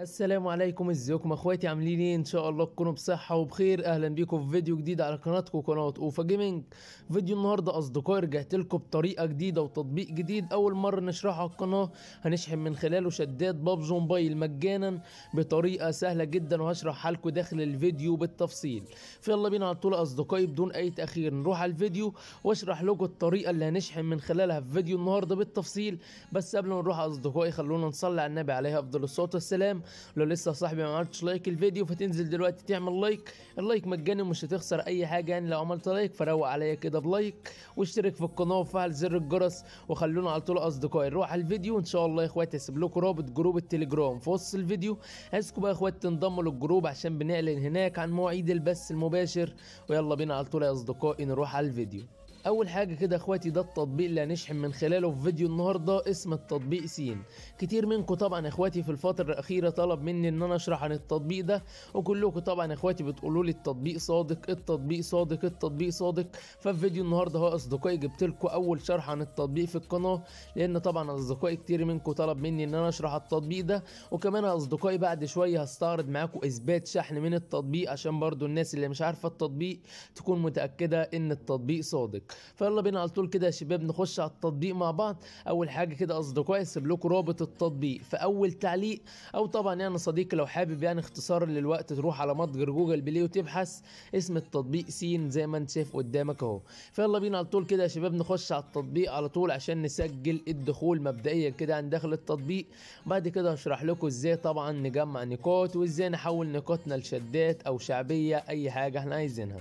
السلام عليكم ازيكم اخواتي عاملين ايه ان شاء الله تكونوا بصحه وبخير اهلا بيكم في فيديو جديد على قناتكم قناه اوفا جيمنج فيديو النهارده اصدقائي رجعت لكم بطريقه جديده وتطبيق جديد اول مره نشرحه على القناه هنشحن من خلاله شدات بابجي موبايل مجانا بطريقه سهله جدا وهشرح حالكم داخل الفيديو بالتفصيل فيلا بينا على طول اصدقائي بدون اي تاخير نروح على الفيديو واشرح لكم الطريقه اللي هنشحن من خلالها في فيديو النهارده بالتفصيل بس قبل ما نروح اصدقائي خلونا نصلي على النبي عليه افضل الصلاه والسلام لو لسه صاحبي ما عملتش لايك الفيديو فتنزل دلوقتي تعمل لايك اللايك مجاني ومش هتخسر اي حاجه يعني لو عملت لايك فروق عليا كده بلايك واشترك في القناه وفعل زر الجرس وخلونا على طول اصدقائي نروح على الفيديو ان شاء الله يا اخواتي هسيب لكم رابط جروب التليجرام في وسط الفيديو عايزكم بقى يا اخوات تنضموا للجروب عشان بنعلن هناك عن مواعيد البث المباشر ويلا بينا على طول يا اصدقائي نروح على الفيديو اول حاجه كده اخواتي ده التطبيق اللي هنشحن من خلاله في فيديو النهارده اسم التطبيق سين كتير منكم طبعا اخواتي في الفتره الاخيره طلب مني ان انا اشرح عن التطبيق ده وكلكم طبعا اخواتي بتقولوا لي التطبيق صادق التطبيق صادق التطبيق صادق ففي فيديو النهارده هو اصدقائي جبت لكم اول شرح عن التطبيق في القناه لان طبعا اصدقائي كتير منكم طلب مني ان انا اشرح التطبيق ده وكمان اصدقائي بعد شويه هستعرض معاكم اثبات شحن من التطبيق عشان برضو الناس اللي مش عارفه التطبيق تكون متاكده ان التطبيق صادق فيلا بينا على طول كده يا شباب نخش على التطبيق مع بعض اول حاجه كده اصدقائي اسيب لكم رابط التطبيق في اول تعليق او طبعا يعني صديقي لو حابب يعني اختصار للوقت تروح على متجر جوجل بلاي وتبحث اسم التطبيق سين زي ما انت شايف قدامك اهو فيلا بينا على طول كده يا شباب نخش على التطبيق على طول عشان نسجل الدخول مبدئيا كده عن داخل التطبيق بعد كده هشرح لكم ازاي طبعا نجمع نقاط وازاي نحول نقاطنا لشدات او شعبيه اي حاجه احنا عايزينها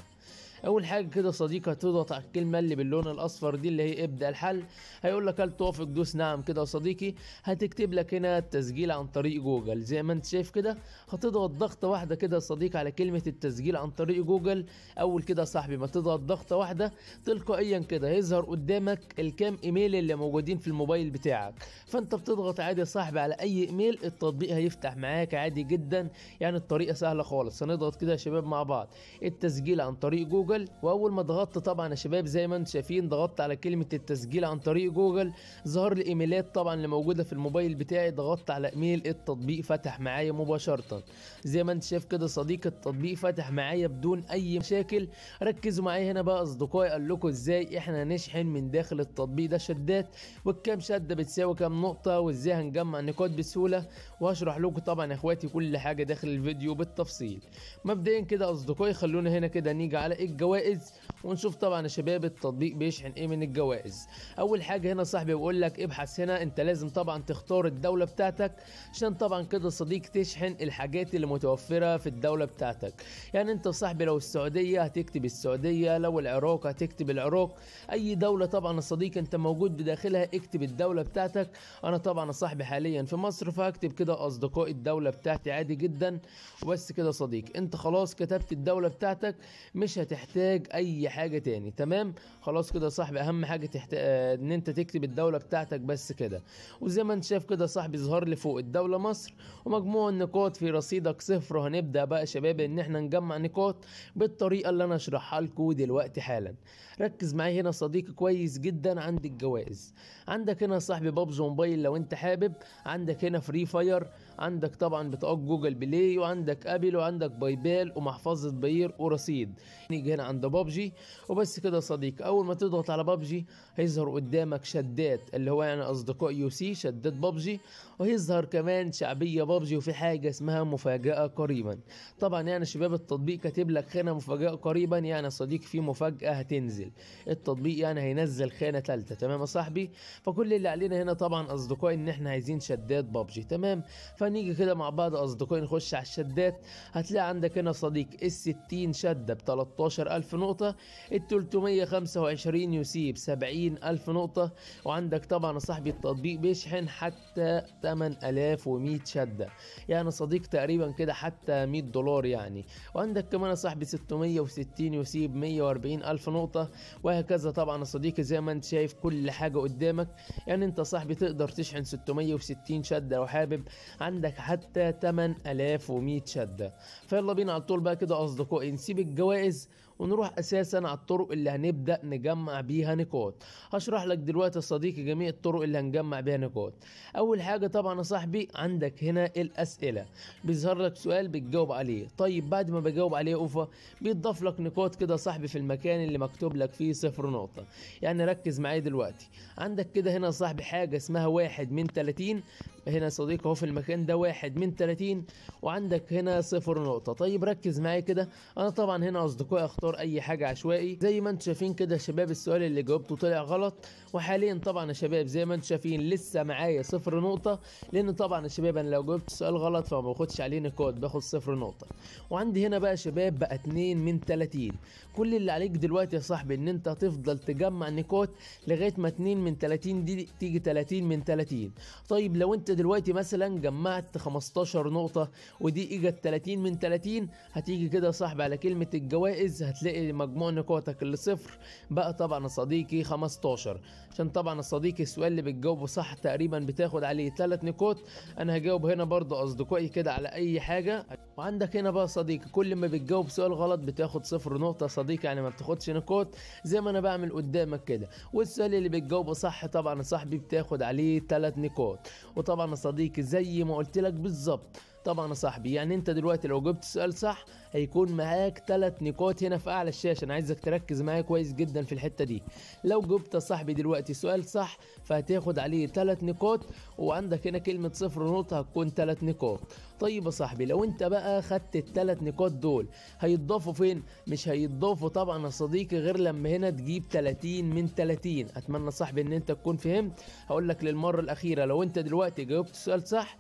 اول حاجه كده صديقي هتضغط على الكلمه اللي باللون الاصفر دي اللي هي ابدا الحل هيقول لك هل توافق دوس نعم كده يا صديقي هتكتب لك هنا التسجيل عن طريق جوجل زي ما انت شايف كده هتضغط ضغطه واحده كده يا صديقي على كلمه التسجيل عن طريق جوجل اول كده يا صاحبي ما تضغط ضغطه واحده تلقائيا كده هيظهر قدامك الكام ايميل اللي موجودين في الموبايل بتاعك فانت بتضغط عادي يا صاحبي على اي ايميل التطبيق هيفتح معاك عادي جدا يعني الطريقه سهله خالص هنضغط كده يا شباب مع بعض التسجيل عن طريق جوجل جوجل واول ما ضغطت طبعا يا شباب زي ما انتم شايفين ضغطت على كلمه التسجيل عن طريق جوجل ظهر لي ايميلات طبعا اللي موجوده في الموبايل بتاعي ضغطت على ايميل التطبيق فتح معايا مباشره زي ما انت شايف كده صديق التطبيق فتح معايا بدون اي مشاكل ركزوا معايا هنا بقى اصدقائي قال لكم ازاي احنا هنشحن من داخل التطبيق ده شدات والكام شده بتساوي كام نقطه وازاي هنجمع نقاط بسهوله وهشرح لكم طبعا يا اخواتي كل حاجه داخل الفيديو بالتفصيل مبدئيا كده اصدقائي خلونا هنا كده نيجي على الجوائز ونشوف طبعا يا شباب التطبيق بيشحن ايه من الجوائز اول حاجه هنا صاحبي بيقول لك ابحث هنا انت لازم طبعا تختار الدوله بتاعتك عشان طبعا كده صديق تشحن الحاجات اللي متوفره في الدوله بتاعتك يعني انت صاحبي لو السعوديه هتكتب السعوديه لو العراق هتكتب العراق اي دوله طبعا يا انت موجود بداخلها اكتب الدوله بتاعتك انا طبعا يا صاحبي حاليا في مصر فهكتب كده اصدقاء الدوله بتاعتي عادي جدا وبس كده صديق انت خلاص كتبت الدوله بتاعتك مش هتحتاج محتاج اي حاجه تاني تمام خلاص كده يا صاحبي اهم حاجه تحت... آه، ان انت تكتب الدوله بتاعتك بس كده وزي ما انت شايف كده يا صاحبي ظهر لي فوق الدوله مصر ومجموع النقاط في رصيدك صفر وهنبدا بقى يا شباب ان احنا نجمع نقاط بالطريقه اللي انا اشرحها لكم دلوقتي حالا ركز معايا هنا صديقي كويس جدا عند الجوائز عندك هنا يا صاحبي بابجي موبايل لو انت حابب عندك هنا فري فاير عندك طبعا بطاقات جوجل بلاي وعندك ابل وعندك باي بال ومحفظه بير ورصيد نيجي هنا عند بابجي وبس كده يا صديقي اول ما تضغط على بابجي هيظهر قدامك شدات اللي هو يعني اصدقاء يو سي شدات بابجي وهيظهر كمان شعبيه بابجي وفي حاجه اسمها مفاجاه قريبا طبعا يعني شباب التطبيق كاتب لك خانه مفاجاه قريبا يعني يا صديقي في مفاجاه هتنزل التطبيق يعني هينزل خانه ثالثه تمام يا صاحبي فكل اللي علينا هنا طبعا اصدقائي ان احنا عايزين شدات بابجي تمام ف نيجي كده مع بعض اصدقائي نخش على الشدات هتلاقي عندك هنا صديق ال 60 شده ب 13000 نقطه ال 325 يسيب ب 70000 نقطه وعندك طبعا صاحبي التطبيق بيشحن حتى 8100 شده يعني صديق تقريبا كده حتى 100 دولار يعني وعندك كمان صاحبي 660 يسيب ب 140000 نقطه وهكذا طبعا صديقي زي ما انت شايف كل حاجه قدامك يعني انت صاحبي تقدر تشحن 660 شده لو حابب عندك عندك حتى 8100 شدة فيلا بينا على طول بقى كده أصدقائي نسيب الجوائز ونروح اساسا على الطرق اللي هنبدا نجمع بيها نقاط هشرح لك دلوقتي يا صديقي جميع الطرق اللي هنجمع بيها نقاط اول حاجه طبعا يا صاحبي عندك هنا الاسئله بيظهر لك سؤال بتجاوب عليه طيب بعد ما بجاوب عليه اوفا بيتضاف لك نقاط كده صاحبي في المكان اللي مكتوب لك فيه صفر نقطه يعني ركز معايا دلوقتي عندك كده هنا صاحبي حاجه اسمها واحد من 30 هنا صديقي اهو في المكان ده واحد من 30 وعندك هنا صفر نقطه طيب ركز معايا كده انا طبعا هنا اصدقائي اختار اختار اي حاجه عشوائي زي ما انتم شايفين كده يا شباب السؤال اللي جاوبته طلع غلط وحاليا طبعا يا شباب زي ما انتم شايفين لسه معايا صفر نقطه لان طبعا يا شباب انا لو جاوبت سؤال غلط فما باخدش عليه نقاط باخد صفر نقطه وعندي هنا بقى يا شباب بقى 2 من 30 كل اللي عليك دلوقتي يا صاحبي ان انت تفضل تجمع نقاط لغايه ما 2 من 30 دي تيجي 30 من 30 طيب لو انت دلوقتي مثلا جمعت 15 نقطه ودي اجت 30 من 30 هتيجي كده يا صاحبي على كلمه الجوائز هت هتلاقي مجموع نقاطك اللي صفر بقى طبعا يا صديقي 15 عشان طبعا يا صديقي السؤال اللي بتجاوبه صح تقريبا بتاخد عليه 3 نقاط انا هجاوب هنا برضو اصدقائي كده على اي حاجه وعندك هنا بقى صديقي كل ما بتجاوب سؤال غلط بتاخد صفر نقطه صديقي يعني ما بتاخدش نقاط زي ما انا بعمل قدامك كده والسؤال اللي بتجاوبه صح طبعا يا صاحبي بتاخد عليه 3 نقاط وطبعا يا صديقي زي ما قلت لك بالظبط طبعا يا صاحبي يعني انت دلوقتي لو جبت السؤال صح هيكون معاك تلات نقاط هنا في اعلى الشاشه انا عايزك تركز معايا كويس جدا في الحته دي لو جبت يا صاحبي دلوقتي سؤال صح فهتاخد عليه تلات نقاط وعندك هنا كلمه صفر نقطه هتكون تلات نقاط طيب يا صاحبي لو انت بقى خدت التلات نقاط دول هيتضافوا فين مش هيتضافوا طبعا يا صديقي غير لما هنا تجيب 30 من 30 اتمنى صاحبي ان انت تكون فهمت هقول لك للمره الاخيره لو انت دلوقتي جاوبت سؤال صح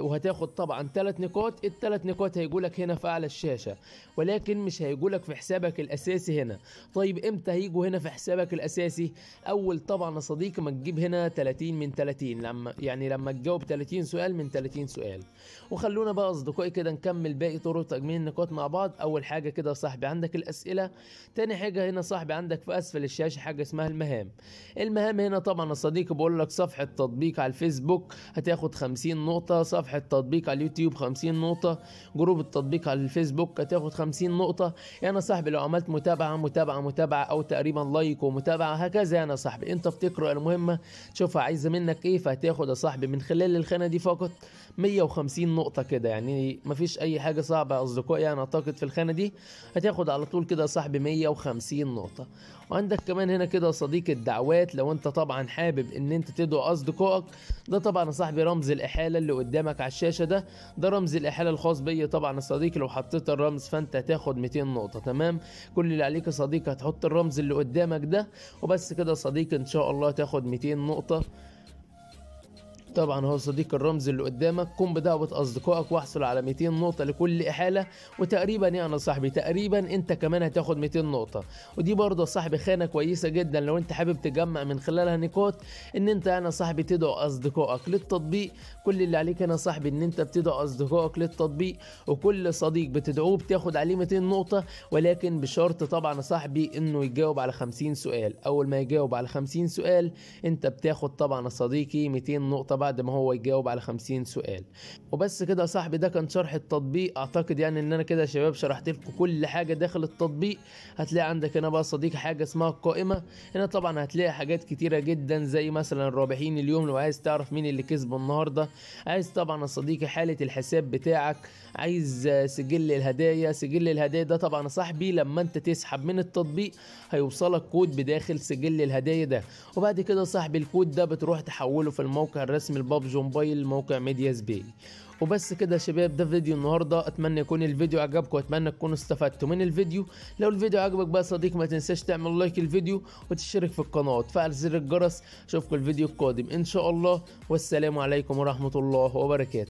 وهتاخد طبعا ثلاث نقاط الثلاث نقاط لك هنا في اعلى الشاشه ولكن مش لك في حسابك الاساسي هنا طيب امتى هيجوا هنا في حسابك الاساسي اول طبعا يا صديقي ما تجيب هنا 30 من 30 لما يعني لما تجاوب 30 سؤال من 30 سؤال وخلونا بقى اصدقائي كده نكمل باقي طرق تجميع النقاط مع بعض اول حاجه كده يا صاحبي عندك الاسئله تاني حاجه هنا صاحبي عندك في اسفل الشاشه حاجه اسمها المهام المهام هنا طبعا يا صديقي بقول لك صفحه تطبيق على الفيسبوك هتاخد 50 نقطه صفحة صفحة تطبيق على اليوتيوب 50 نقطة جروب التطبيق على الفيسبوك هتاخد 50 نقطة يعني يا صاحبي لو عملت متابعة متابعة متابعة أو تقريبا لايك ومتابعة هكذا يعني يا صاحبي أنت بتقرأ المهمة تشوفها عايزة منك إيه فهتاخد يا صاحبي من خلال الخانة دي فقط 150 نقطة كده يعني مفيش أي حاجة صعبة يا أصدقائي يعني أعتقد في الخانة دي هتاخد على طول كده يا صاحبي 150 نقطة وعندك كمان هنا كده صديق الدعوات لو أنت طبعا حابب إن أنت تدعو أصدقائك ده طبعا يا صاحبي رمز الإحالة اللي قدامك قدامك على الشاشة ده ده رمز الإحالة الخاص بي طبعا يا صديقي لو حطيت الرمز فأنت هتاخد 200 نقطة تمام كل اللي عليك يا صديقي هتحط الرمز اللي قدامك ده وبس كده يا صديقي إن شاء الله تاخد 200 نقطة طبعا هو صديق الرمز اللي قدامك قم بدعوة أصدقائك واحصل على 200 نقطة لكل إحالة وتقريبا يعني يا صاحبي تقريبا أنت كمان هتاخد 200 نقطة ودي برضه يا صاحبي خانة كويسة جدا لو أنت حابب تجمع من خلالها نقاط إن أنت يعني يا صاحبي تدعو أصدقائك للتطبيق كل اللي عليك أنا صاحبي إن أنت بتدعو أصدقائك للتطبيق وكل صديق بتدعوه بتاخد عليه 200 نقطة ولكن بشرط طبعا يا صاحبي إنه يجاوب على 50 سؤال أول ما يجاوب على 50 سؤال أنت بتاخد طبعا يا صديقي 200 نقطة بعد ما هو يجاوب على 50 سؤال وبس كده يا صاحبي ده كان شرح التطبيق اعتقد يعني ان انا كده يا شباب شرحت لكم كل حاجه داخل التطبيق هتلاقي عندك هنا بقى صديقي حاجه اسمها القائمه هنا طبعا هتلاقي حاجات كتيره جدا زي مثلا الرابحين اليوم لو عايز تعرف مين اللي كسب النهارده عايز طبعا يا صديقي حاله الحساب بتاعك عايز سجل الهدايا سجل الهدايا ده طبعا يا صاحبي لما انت تسحب من التطبيق هيوصلك كود بداخل سجل الهدايا ده وبعد كده صاحبي الكود ده بتروح تحوله في الموقع الرسمي باسم البابجي موبايل موقع ميديا سبي وبس كده يا شباب ده فيديو النهارده اتمنى يكون الفيديو عجبكم واتمنى تكونوا استفدتوا من الفيديو لو الفيديو عجبك بقى صديق ما تنساش تعمل لايك الفيديو وتشترك في القناه وتفعل زر الجرس اشوفكم الفيديو القادم ان شاء الله والسلام عليكم ورحمه الله وبركاته